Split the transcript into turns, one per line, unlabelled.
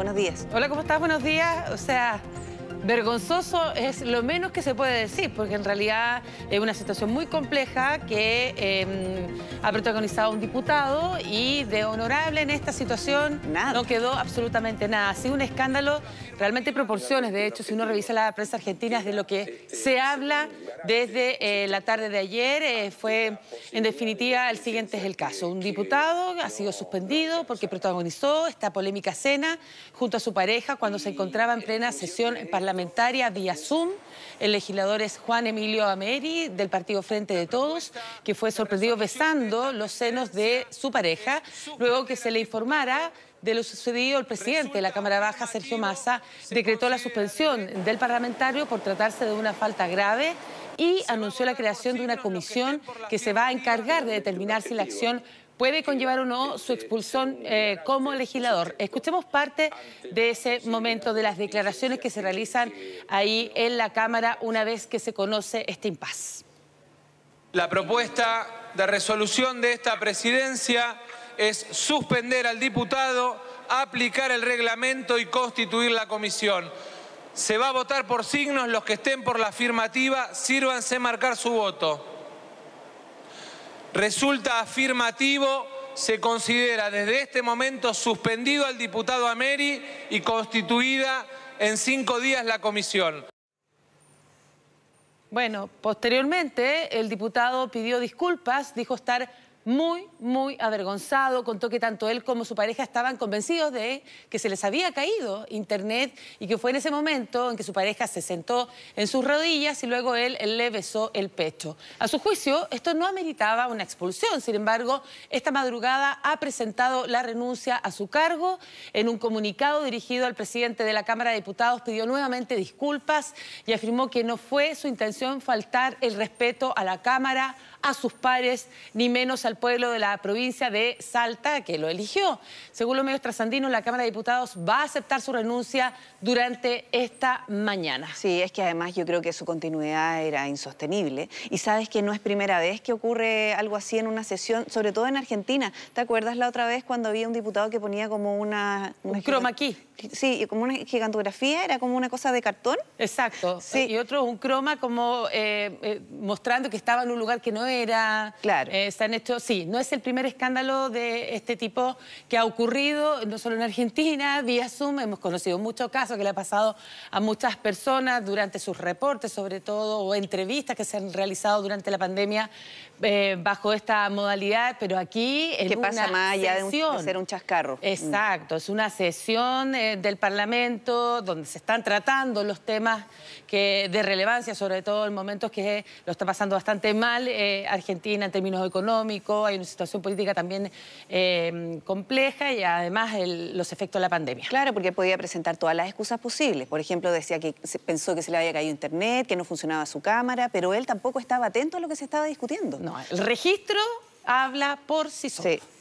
Buenos días. Hola, ¿cómo estás? Buenos días. O sea, vergonzoso es lo menos que se puede decir, porque en realidad es una situación muy compleja que em, ha protagonizado un diputado y de honorable en esta situación no quedó absolutamente nada. Ha sido un escándalo realmente proporciones. De hecho, si uno revisa la prensa argentina, es de lo que se habla desde eh, la tarde de ayer. Eh, fue, en definitiva, el siguiente es el caso. Un diputado ha sido suspendido porque protagonizó esta polémica cena junto a su pareja cuando se encontraba en plena sesión parlamentaria vía Zoom. El legislador es Juan Emilio Ameri, del partido Frente de Todos, que fue sorprendido besando los senos de su pareja, luego que se le informara de lo sucedido, el presidente de la Cámara Baja, Sergio Massa, decretó la suspensión del parlamentario por tratarse de una falta grave y anunció la creación de una comisión que se va a encargar de determinar si la acción puede conllevar o no su expulsión eh, como legislador. Escuchemos parte de ese momento, de las declaraciones que se realizan ahí en la Cámara una vez que se conoce este impas.
La propuesta de resolución de esta presidencia es suspender al diputado, aplicar el reglamento y constituir la comisión. Se va a votar por signos, los que estén por la afirmativa, sírvanse marcar su voto. Resulta afirmativo, se considera desde este momento suspendido al diputado Ameri y constituida en cinco días la comisión.
Bueno, posteriormente el diputado pidió disculpas, dijo estar muy, muy avergonzado. Contó que tanto él como su pareja estaban convencidos de que se les había caído Internet y que fue en ese momento en que su pareja se sentó en sus rodillas y luego él, le besó el pecho. A su juicio, esto no ameritaba una expulsión. Sin embargo, esta madrugada ha presentado la renuncia a su cargo. En un comunicado dirigido al presidente de la Cámara de Diputados pidió nuevamente disculpas y afirmó que no fue su intención faltar el respeto a la Cámara, a sus pares, ni menos a pueblo de la provincia de Salta que lo eligió. Según los medios trasandinos, la Cámara de Diputados
va a aceptar su renuncia durante esta mañana. Sí, es que además yo creo que su continuidad era insostenible. Y sabes que no es primera vez que ocurre algo así en una sesión, sobre todo en Argentina. ¿Te acuerdas la otra vez cuando había un diputado que ponía como una... un croma aquí. Sí, como una gigantografía, era como una cosa de cartón. Exacto. Sí. Y otro, un croma
como eh, eh, mostrando que estaba en un lugar que no era. Claro. Eh, se han hecho sí, no es el primer escándalo de este tipo que ha ocurrido, no solo en Argentina, vía Zoom, hemos conocido muchos casos que le ha pasado a muchas personas durante sus reportes, sobre todo, o entrevistas que se han realizado durante la pandemia eh, bajo esta modalidad, pero aquí... ¿Qué pasa más allá de, ser un chascarro? Mm. Exacto, es una sesión eh, del Parlamento donde se están tratando los temas que, de relevancia, sobre todo en momentos que lo está pasando bastante mal eh, Argentina en términos económicos, hay una
situación política también em, compleja y además los efectos de la pandemia. Claro, porque podía presentar todas las excusas posibles. Por ejemplo, decía que pensó que se le había caído internet, que no funcionaba su cámara, pero él tampoco estaba atento a lo que se estaba discutiendo. No, el registro habla por sí solo. Sí.